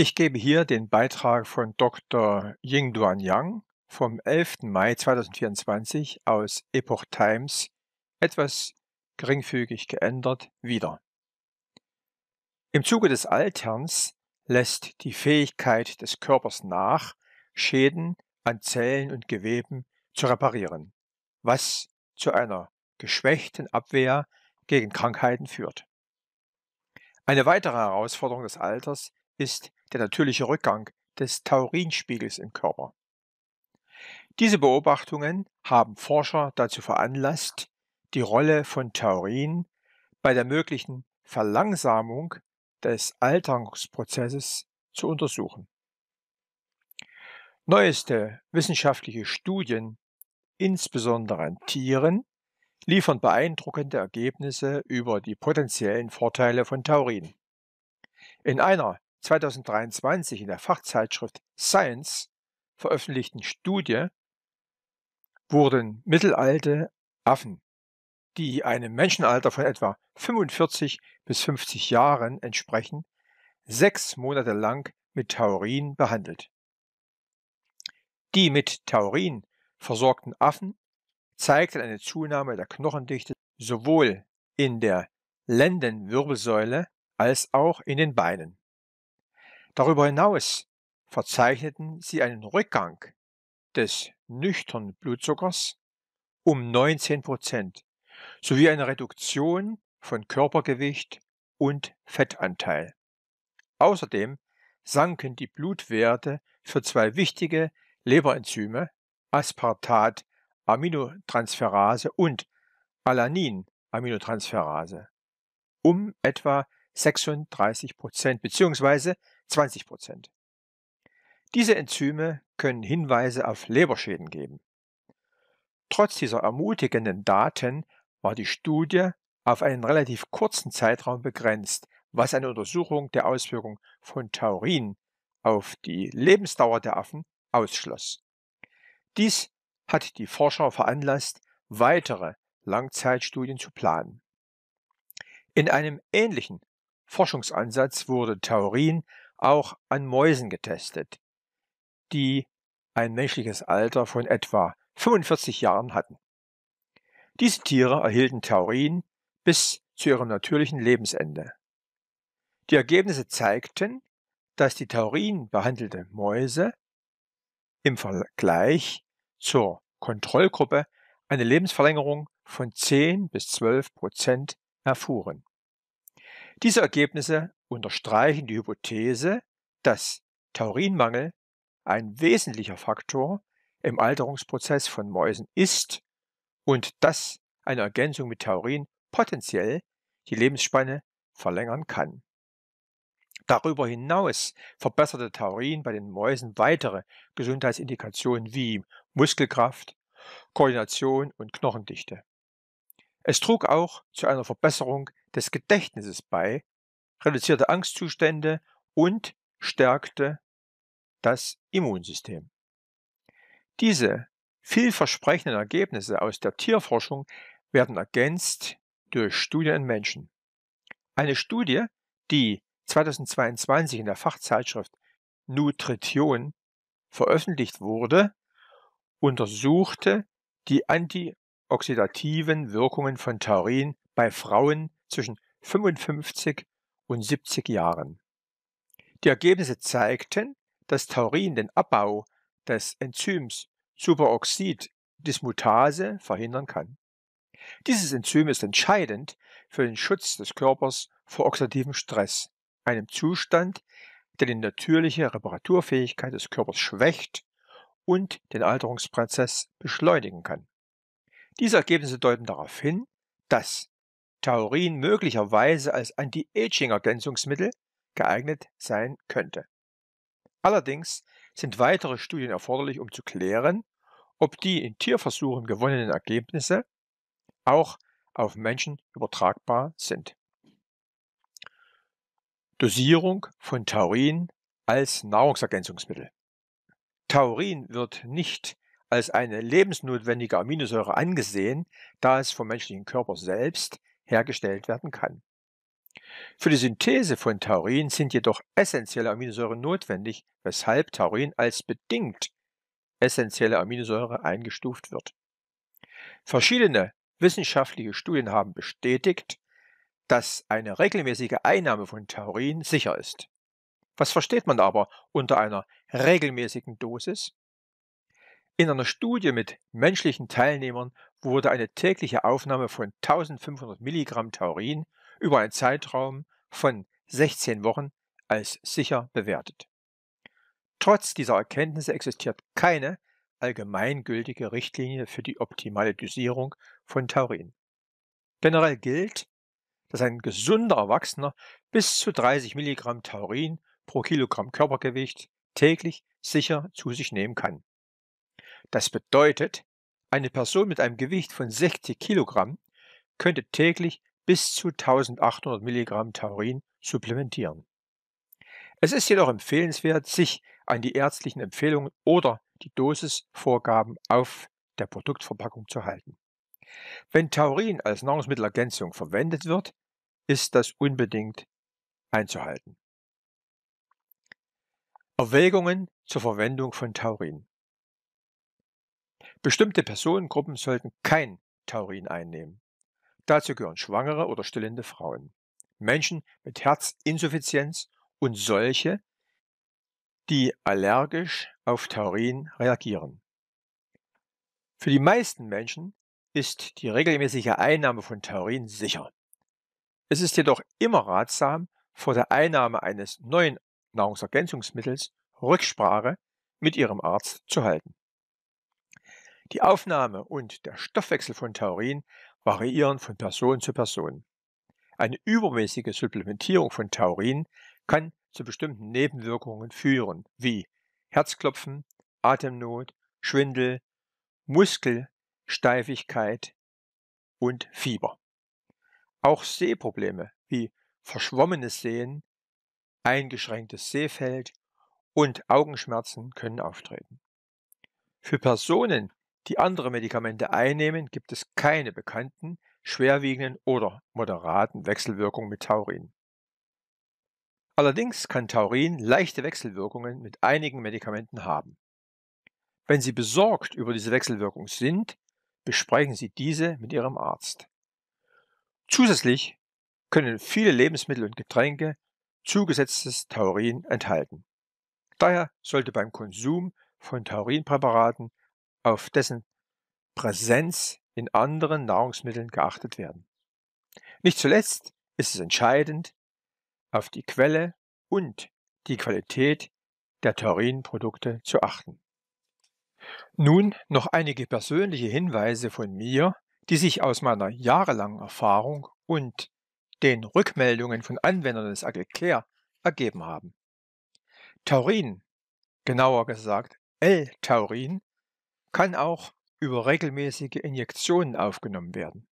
Ich gebe hier den Beitrag von Dr. Yingduan Yang vom 11. Mai 2024 aus Epoch Times etwas geringfügig geändert wieder. Im Zuge des Alterns lässt die Fähigkeit des Körpers nach, Schäden an Zellen und Geweben zu reparieren, was zu einer geschwächten Abwehr gegen Krankheiten führt. Eine weitere Herausforderung des Alters ist der natürliche Rückgang des Taurinspiegels im Körper. Diese Beobachtungen haben Forscher dazu veranlasst, die Rolle von Taurin bei der möglichen Verlangsamung des Alterungsprozesses zu untersuchen. Neueste wissenschaftliche Studien, insbesondere an Tieren, liefern beeindruckende Ergebnisse über die potenziellen Vorteile von Taurin. In einer 2023 in der Fachzeitschrift Science veröffentlichten Studie wurden mittelalte Affen, die einem Menschenalter von etwa 45 bis 50 Jahren entsprechen, sechs Monate lang mit Taurin behandelt. Die mit Taurin versorgten Affen zeigten eine Zunahme der Knochendichte sowohl in der Lendenwirbelsäule als auch in den Beinen. Darüber hinaus verzeichneten sie einen Rückgang des nüchternen Blutzuckers um 19 Prozent sowie eine Reduktion von Körpergewicht und Fettanteil. Außerdem sanken die Blutwerte für zwei wichtige Leberenzyme Aspartat Aminotransferase und Alanin Aminotransferase um etwa 36 Prozent bzw. 20 Prozent. Diese Enzyme können Hinweise auf Leberschäden geben. Trotz dieser ermutigenden Daten war die Studie auf einen relativ kurzen Zeitraum begrenzt, was eine Untersuchung der Auswirkung von Taurin auf die Lebensdauer der Affen ausschloss. Dies hat die Forscher veranlasst, weitere Langzeitstudien zu planen. In einem ähnlichen Forschungsansatz wurde Taurin auch an Mäusen getestet, die ein menschliches Alter von etwa 45 Jahren hatten. Diese Tiere erhielten Taurin bis zu ihrem natürlichen Lebensende. Die Ergebnisse zeigten, dass die Taurin behandelte Mäuse im Vergleich zur Kontrollgruppe eine Lebensverlängerung von 10 bis 12 Prozent erfuhren. Diese Ergebnisse unterstreichen die Hypothese, dass Taurinmangel ein wesentlicher Faktor im Alterungsprozess von Mäusen ist und dass eine Ergänzung mit Taurin potenziell die Lebensspanne verlängern kann. Darüber hinaus verbesserte Taurin bei den Mäusen weitere Gesundheitsindikationen wie Muskelkraft, Koordination und Knochendichte. Es trug auch zu einer Verbesserung des Gedächtnisses bei reduzierte Angstzustände und stärkte das Immunsystem. Diese vielversprechenden Ergebnisse aus der Tierforschung werden ergänzt durch Studien in Menschen. Eine Studie, die 2022 in der Fachzeitschrift Nutrition veröffentlicht wurde, untersuchte die antioxidativen Wirkungen von Taurin bei Frauen zwischen 55 und 70 Jahren. Die Ergebnisse zeigten, dass Taurin den Abbau des Enzyms Superoxid Dismutase verhindern kann. Dieses Enzym ist entscheidend für den Schutz des Körpers vor oxidativem Stress, einem Zustand, der die natürliche Reparaturfähigkeit des Körpers schwächt und den Alterungsprozess beschleunigen kann. Diese Ergebnisse deuten darauf hin, dass Taurin möglicherweise als Anti-Aging-Ergänzungsmittel geeignet sein könnte. Allerdings sind weitere Studien erforderlich, um zu klären, ob die in Tierversuchen gewonnenen Ergebnisse auch auf Menschen übertragbar sind. Dosierung von Taurin als Nahrungsergänzungsmittel. Taurin wird nicht als eine lebensnotwendige Aminosäure angesehen, da es vom menschlichen Körper selbst hergestellt werden kann. Für die Synthese von Taurin sind jedoch essentielle Aminosäuren notwendig, weshalb Taurin als bedingt essentielle Aminosäure eingestuft wird. Verschiedene wissenschaftliche Studien haben bestätigt, dass eine regelmäßige Einnahme von Taurin sicher ist. Was versteht man aber unter einer regelmäßigen Dosis? In einer Studie mit menschlichen Teilnehmern wurde eine tägliche Aufnahme von 1500 Milligramm Taurin über einen Zeitraum von 16 Wochen als sicher bewertet. Trotz dieser Erkenntnisse existiert keine allgemeingültige Richtlinie für die optimale Dosierung von Taurin. Generell gilt, dass ein gesunder Erwachsener bis zu 30 Milligramm Taurin pro Kilogramm Körpergewicht täglich sicher zu sich nehmen kann. Das bedeutet, eine Person mit einem Gewicht von 60 Kilogramm könnte täglich bis zu 1800 Milligramm Taurin supplementieren. Es ist jedoch empfehlenswert, sich an die ärztlichen Empfehlungen oder die Dosisvorgaben auf der Produktverpackung zu halten. Wenn Taurin als Nahrungsmittelergänzung verwendet wird, ist das unbedingt einzuhalten. Erwägungen zur Verwendung von Taurin. Bestimmte Personengruppen sollten kein Taurin einnehmen. Dazu gehören schwangere oder stillende Frauen, Menschen mit Herzinsuffizienz und solche, die allergisch auf Taurin reagieren. Für die meisten Menschen ist die regelmäßige Einnahme von Taurin sicher. Es ist jedoch immer ratsam, vor der Einnahme eines neuen Nahrungsergänzungsmittels Rücksprache mit Ihrem Arzt zu halten. Die Aufnahme und der Stoffwechsel von Taurin variieren von Person zu Person. Eine übermäßige Supplementierung von Taurin kann zu bestimmten Nebenwirkungen führen, wie Herzklopfen, Atemnot, Schwindel, Muskelsteifigkeit und Fieber. Auch Sehprobleme wie verschwommenes Sehen, eingeschränktes Sehfeld und Augenschmerzen können auftreten. Für Personen, die andere Medikamente einnehmen, gibt es keine bekannten, schwerwiegenden oder moderaten Wechselwirkungen mit Taurin. Allerdings kann Taurin leichte Wechselwirkungen mit einigen Medikamenten haben. Wenn Sie besorgt über diese Wechselwirkung sind, besprechen Sie diese mit Ihrem Arzt. Zusätzlich können viele Lebensmittel und Getränke zugesetztes Taurin enthalten. Daher sollte beim Konsum von Taurinpräparaten auf dessen Präsenz in anderen Nahrungsmitteln geachtet werden. Nicht zuletzt ist es entscheidend, auf die Quelle und die Qualität der Taurinprodukte zu achten. Nun noch einige persönliche Hinweise von mir, die sich aus meiner jahrelangen Erfahrung und den Rückmeldungen von Anwendern des Agilcare ergeben haben. Taurin, genauer gesagt L-Taurin, kann auch über regelmäßige Injektionen aufgenommen werden.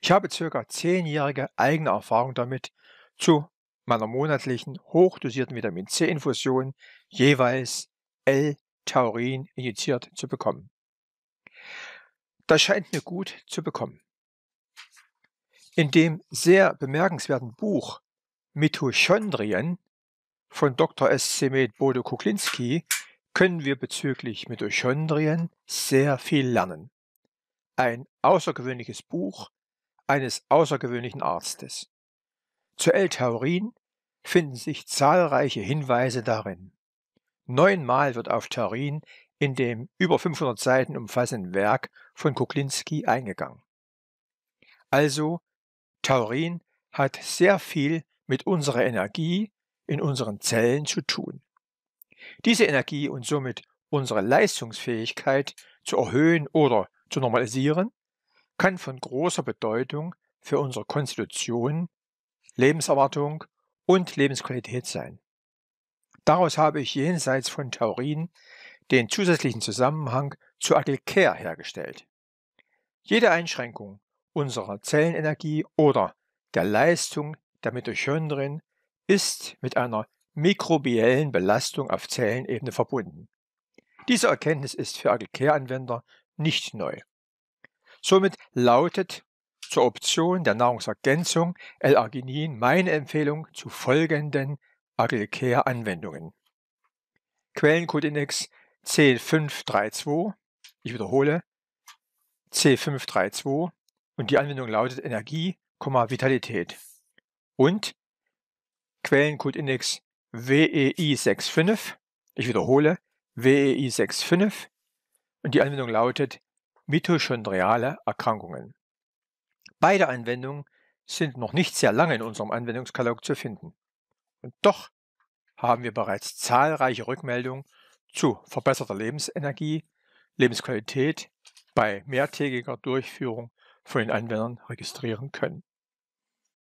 Ich habe ca. zehnjährige eigene Erfahrung damit zu meiner monatlichen hochdosierten Vitamin C-Infusion jeweils L-Taurin injiziert zu bekommen. Das scheint mir gut zu bekommen. In dem sehr bemerkenswerten Buch Mitochondrien von Dr. S. Semet Bodo Kuklinski können wir bezüglich Mitochondrien sehr viel lernen. Ein außergewöhnliches Buch eines außergewöhnlichen Arztes. Zu L-Taurin finden sich zahlreiche Hinweise darin. Neunmal wird auf Taurin in dem über 500 Seiten umfassenden Werk von Kuklinski eingegangen. Also, Taurin hat sehr viel mit unserer Energie in unseren Zellen zu tun diese Energie und somit unsere Leistungsfähigkeit zu erhöhen oder zu normalisieren, kann von großer Bedeutung für unsere Konstitution, Lebenserwartung und Lebensqualität sein. Daraus habe ich jenseits von Theorien den zusätzlichen Zusammenhang zu Agile Care hergestellt. Jede Einschränkung unserer Zellenenergie oder der Leistung der Mitochondrien ist mit einer mikrobiellen Belastung auf Zellenebene verbunden. Diese Erkenntnis ist für Agilcare-Anwender nicht neu. Somit lautet zur Option der Nahrungsergänzung L-Arginin meine Empfehlung zu folgenden Agilcare-Anwendungen. Quellencodeindex C532, ich wiederhole, C532 und die Anwendung lautet Energie, Vitalität. Und Quellencodeindex WEI 65. Ich wiederhole, WEI 65. Und die Anwendung lautet mitochondriale Erkrankungen. Beide Anwendungen sind noch nicht sehr lange in unserem Anwendungskatalog zu finden. Und doch haben wir bereits zahlreiche Rückmeldungen zu verbesserter Lebensenergie, Lebensqualität bei mehrtägiger Durchführung von den Anwendern registrieren können.